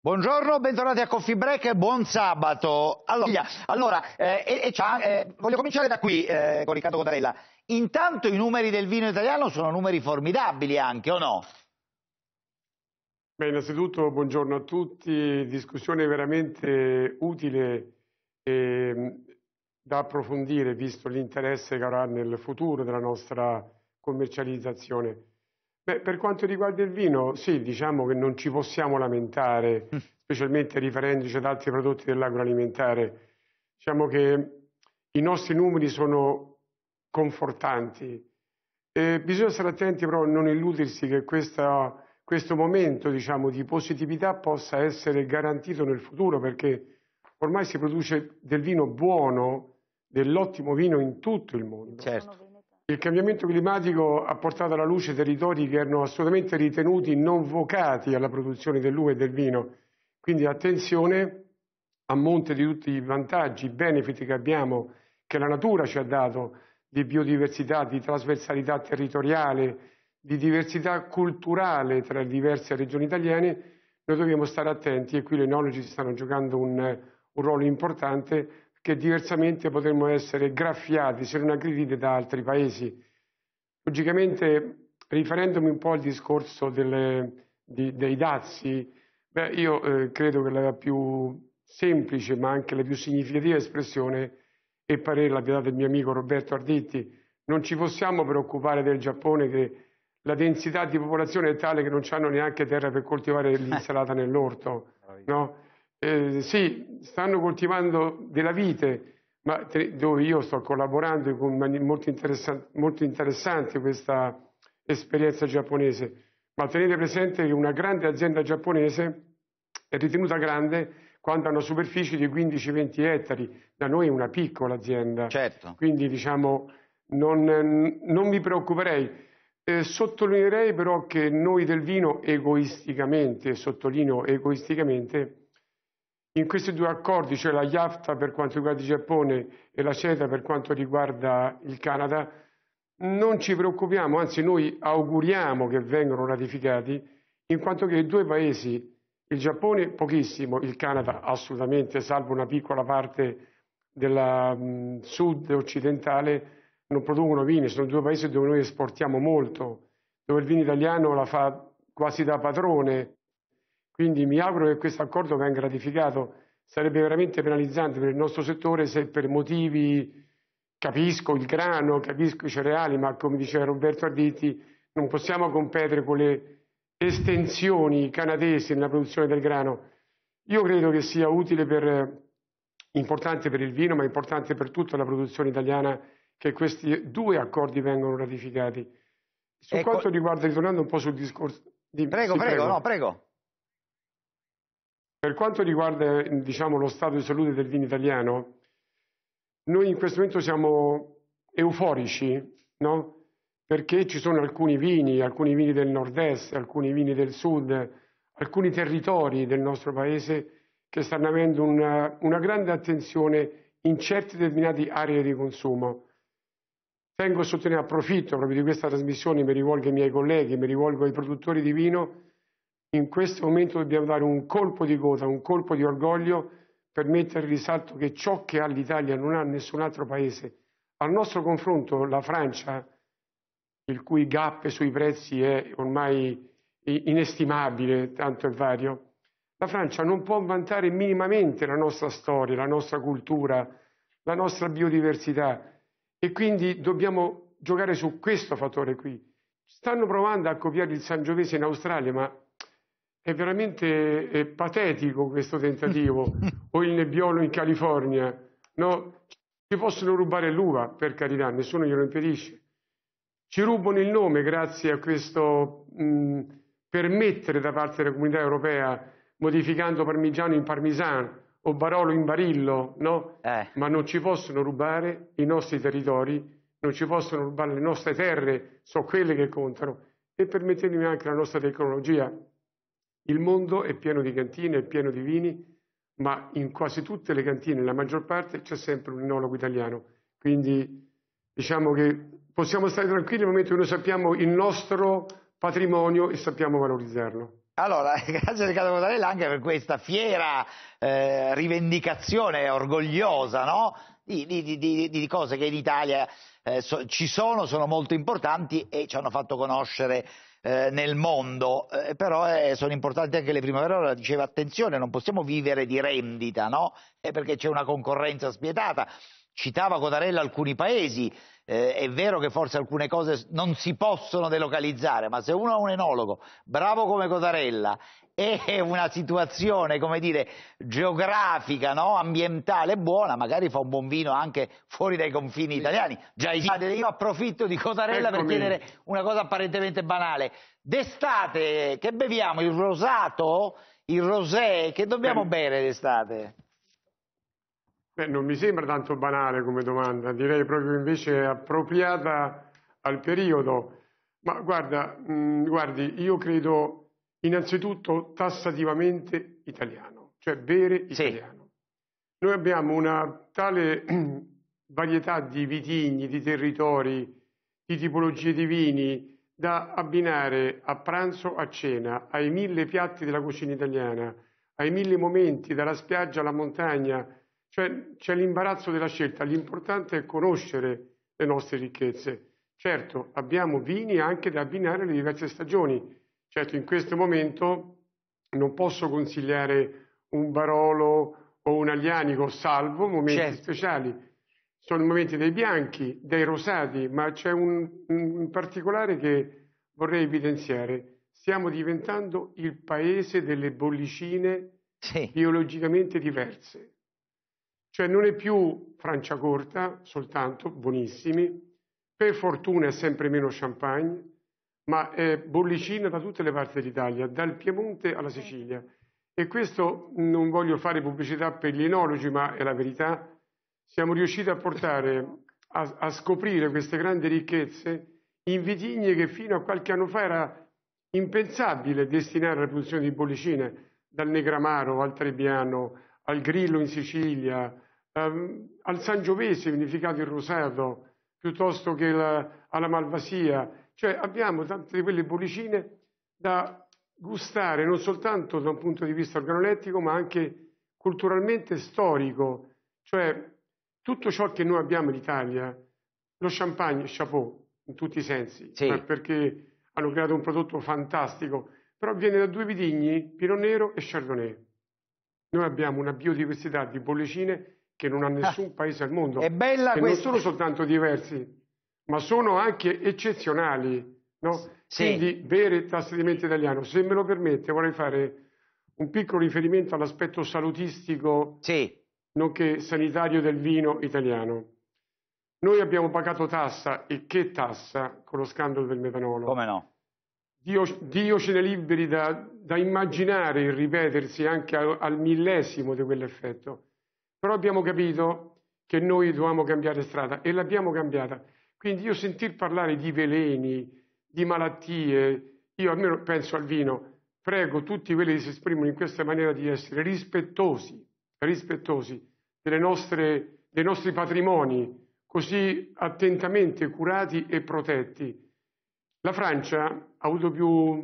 Buongiorno, bentornati a Coffee Break e buon sabato. Allora, allora eh, eh, eh, voglio cominciare da qui eh, con Riccardo Cotarella. Intanto i numeri del vino italiano sono numeri formidabili anche, o no? Beh, innanzitutto buongiorno a tutti, discussione veramente utile e mm, da approfondire visto l'interesse che avrà nel futuro della nostra commercializzazione. Beh, per quanto riguarda il vino, sì, diciamo che non ci possiamo lamentare, mm. specialmente riferendoci ad altri prodotti dell'agroalimentare. Diciamo che i nostri numeri sono confortanti. E bisogna stare attenti però a non illudersi che questa questo momento diciamo, di positività possa essere garantito nel futuro perché ormai si produce del vino buono, dell'ottimo vino in tutto il mondo. Certo. Il cambiamento climatico ha portato alla luce territori che erano assolutamente ritenuti non vocati alla produzione dell'uva e del vino, quindi attenzione a monte di tutti i vantaggi, i benefit che abbiamo, che la natura ci ha dato, di biodiversità, di trasversalità territoriale, di diversità culturale tra diverse regioni italiane, noi dobbiamo stare attenti e qui le enologi stanno giocando un, un ruolo importante che diversamente potremmo essere graffiati, se non aggredite da altri paesi. Logicamente, riferendomi un po' al discorso delle, di, dei dazi, beh, io eh, credo che la più semplice, ma anche la più significativa espressione e parere l'abbia data il mio amico Roberto Arditti. Non ci possiamo preoccupare del Giappone che la densità di popolazione è tale che non hanno neanche terra per coltivare eh. l'insalata nell'orto. No? Eh, sì, stanno coltivando della vite, ma te, dove io sto collaborando con molto, interessan molto interessante questa esperienza giapponese. Ma tenete presente che una grande azienda giapponese è ritenuta grande quando ha una superficie di 15-20 ettari, da noi è una piccola azienda. Certo. Quindi diciamo non, non mi preoccuperei eh, sottolineerei però che noi del vino egoisticamente, sottolineo egoisticamente, in questi due accordi, cioè la IAFTA per quanto riguarda il Giappone e la CETA per quanto riguarda il Canada, non ci preoccupiamo, anzi noi auguriamo che vengano ratificati, in quanto che i due paesi, il Giappone pochissimo, il Canada assolutamente, salvo una piccola parte della mh, sud occidentale, non producono vini, sono due paesi dove noi esportiamo molto, dove il vino italiano la fa quasi da padrone. Quindi mi auguro che questo accordo venga ratificato. Sarebbe veramente penalizzante per il nostro settore se per motivi, capisco il grano, capisco i cereali, ma come diceva Roberto Arditi, non possiamo competere con le estensioni canadesi nella produzione del grano. Io credo che sia utile per, importante per il vino, ma importante per tutta la produzione italiana che questi due accordi vengano ratificati. Su ecco... quanto riguarda, ritornando un po' sul discorso... Di... Prego, sì, prego, prego, no, prego. Per quanto riguarda diciamo, lo stato di salute del vino italiano, noi in questo momento siamo euforici, no? perché ci sono alcuni vini, alcuni vini del nord-est, alcuni vini del sud, alcuni territori del nostro paese che stanno avendo una, una grande attenzione in certe determinate aree di consumo. Tengo a sottolineare, approfitto proprio di questa trasmissione, mi rivolgo ai miei colleghi, mi rivolgo ai produttori di vino, in questo momento dobbiamo dare un colpo di coda, un colpo di orgoglio per mettere in risalto che ciò che ha l'Italia non ha nessun altro paese. Al nostro confronto la Francia, il cui gap sui prezzi è ormai inestimabile, tanto è vario, la Francia non può vantare minimamente la nostra storia, la nostra cultura, la nostra biodiversità, e quindi dobbiamo giocare su questo fattore qui. Stanno provando a copiare il Sangiovese in Australia, ma è veramente è patetico questo tentativo. o il nebbiolo in California, no? Ci possono rubare l'uva, per carità, nessuno glielo impedisce. Ci rubano il nome grazie a questo mh, permettere da parte della comunità europea, modificando parmigiano in parmisan, o Barolo in Barillo, no? Eh. Ma non ci possono rubare i nostri territori, non ci possono rubare le nostre terre, sono quelle che contano. E permettetemi anche la nostra tecnologia. Il mondo è pieno di cantine, è pieno di vini, ma in quasi tutte le cantine, la maggior parte, c'è sempre un enologo italiano. Quindi diciamo che possiamo stare tranquilli nel momento in cui noi sappiamo il nostro patrimonio e sappiamo valorizzarlo. Allora, grazie Riccardo Cotarella anche per questa fiera eh, rivendicazione orgogliosa no? di, di, di, di, cose che in Italia eh, so, ci sono, sono molto importanti e ci hanno fatto conoscere eh, nel mondo, eh, però eh, sono importanti anche le primavere, ora diceva attenzione, non possiamo vivere di rendita, no? perché c'è una concorrenza spietata, Citava Cotarella alcuni paesi, eh, è vero che forse alcune cose non si possono delocalizzare, ma se uno è un enologo bravo come Cotarella e una situazione, come dire, geografica, no? ambientale buona, magari fa un buon vino anche fuori dai confini sì. italiani. Già esiste. Io approfitto di Cotarella per chiedere una cosa apparentemente banale. D'estate che beviamo? Il rosato? Il rosé? Che dobbiamo eh. bere d'estate? Beh, non mi sembra tanto banale come domanda, direi proprio invece appropriata al periodo. Ma guarda, mh, guardi, io credo innanzitutto tassativamente italiano, cioè bere italiano. Sì. Noi abbiamo una tale varietà di vitigni, di territori, di tipologie di vini da abbinare a pranzo, a cena, ai mille piatti della cucina italiana, ai mille momenti, dalla spiaggia alla montagna, cioè c'è l'imbarazzo della scelta, l'importante è conoscere le nostre ricchezze. Certo, abbiamo vini anche da abbinare alle diverse stagioni. Certo, in questo momento non posso consigliare un Barolo o un Aglianico, salvo momenti certo. speciali. Sono i momenti dei bianchi, dei rosati, ma c'è un, un particolare che vorrei evidenziare. Stiamo diventando il paese delle bollicine sì. biologicamente diverse. Cioè non è più Franciacorta soltanto, buonissimi, per fortuna è sempre meno champagne, ma è bollicina da tutte le parti d'Italia, dal Piemonte alla Sicilia. E questo non voglio fare pubblicità per gli enologi, ma è la verità. Siamo riusciti a portare a, a scoprire queste grandi ricchezze in vitigne che fino a qualche anno fa era impensabile destinare alla produzione di bollicine, dal Negramaro al Trebbiano al Grillo in Sicilia, ehm, al Sangiovese unificato il Rosato, piuttosto che la, alla Malvasia. Cioè abbiamo tante di quelle bollicine da gustare non soltanto da un punto di vista organolettico, ma anche culturalmente storico. Cioè tutto ciò che noi abbiamo in Italia, lo champagne, chapeau, in tutti i sensi, sì. perché hanno creato un prodotto fantastico, però viene da due vitigni, Pino Nero e Chardonnay. Noi abbiamo una biodiversità di bollicine che non ha ah, nessun ah, paese al mondo. È bella questa. non sono soltanto diversi, ma sono anche eccezionali. No? Sì. Quindi bere il italiano. Se me lo permette, vorrei fare un piccolo riferimento all'aspetto salutistico, sì. nonché sanitario del vino italiano. Noi abbiamo pagato tassa, e che tassa, con lo scandalo del metanolo. Come no? Dio, Dio ce ne liberi da, da immaginare il ripetersi anche al, al millesimo di quell'effetto. Però abbiamo capito che noi dovevamo cambiare strada e l'abbiamo cambiata. Quindi io sentir parlare di veleni, di malattie, io almeno penso al vino, prego tutti quelli che si esprimono in questa maniera di essere rispettosi, rispettosi nostre, dei nostri patrimoni, così attentamente curati e protetti la Francia ha avuto più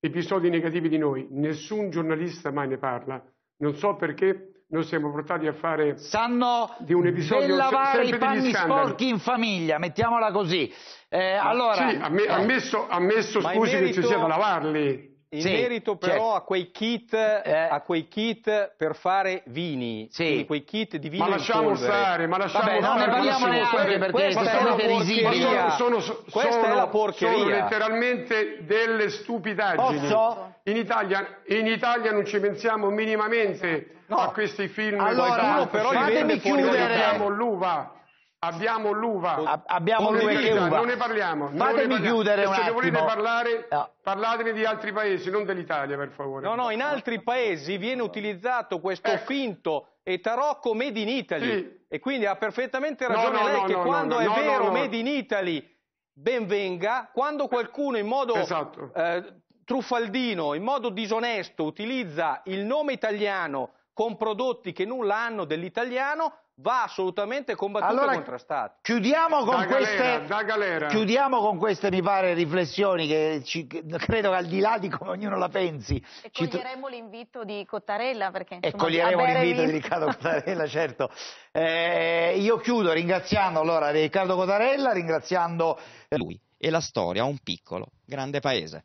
episodi negativi di noi, nessun giornalista mai ne parla, non so perché noi siamo portati a fare Sanno di un episodio lavare i panni sporchi in famiglia, mettiamola così. Eh, allora, sì, ammesso, eh, ammesso scusi merito... che ci sia da lavarli. In sì, merito certo. però certo. a, quei kit, eh. a, quei kit, per fare vini, sì. quei kit di vino Ma lasciamo stare, ma lasciamo Vabbè, stare. Non ne parliamo neanche perché sono, sono porcheria. Eh. Sono, sono, Questa sono, è la porcheria. Sono letteralmente delle stupidaggini. Posso? In Italia, in Italia non ci pensiamo minimamente no. a questi film. Allora, però fatemi chiudere. L'uva. Abbiamo l'uva. abbiamo l'uva e uva. Non ne parliamo. Fatemi ne parliamo. chiudere un Se attimo. volete parlare, no. di altri paesi, non dell'Italia, per favore. No, no, in altri paesi viene utilizzato questo ecco. finto e tarocco made in Italy. Sì. E quindi ha perfettamente ragione no, no, lei che quando è vero made in Italy ben venga, quando qualcuno in modo esatto. eh, truffaldino, in modo disonesto utilizza il nome italiano con prodotti che nulla hanno dell'italiano, va assolutamente combattuto allora, e contrastato. Chiudiamo con, da queste, galera, chiudiamo con queste, mi pare, riflessioni che, ci, credo che al di là di come ognuno la pensi. E ci coglieremo l'invito di Cottarella perché... Insomma, e coglieremo l'invito di Riccardo Cottarella, certo. Eh, io chiudo ringraziando allora Riccardo Cottarella, ringraziando lui e la storia, un piccolo, grande paese.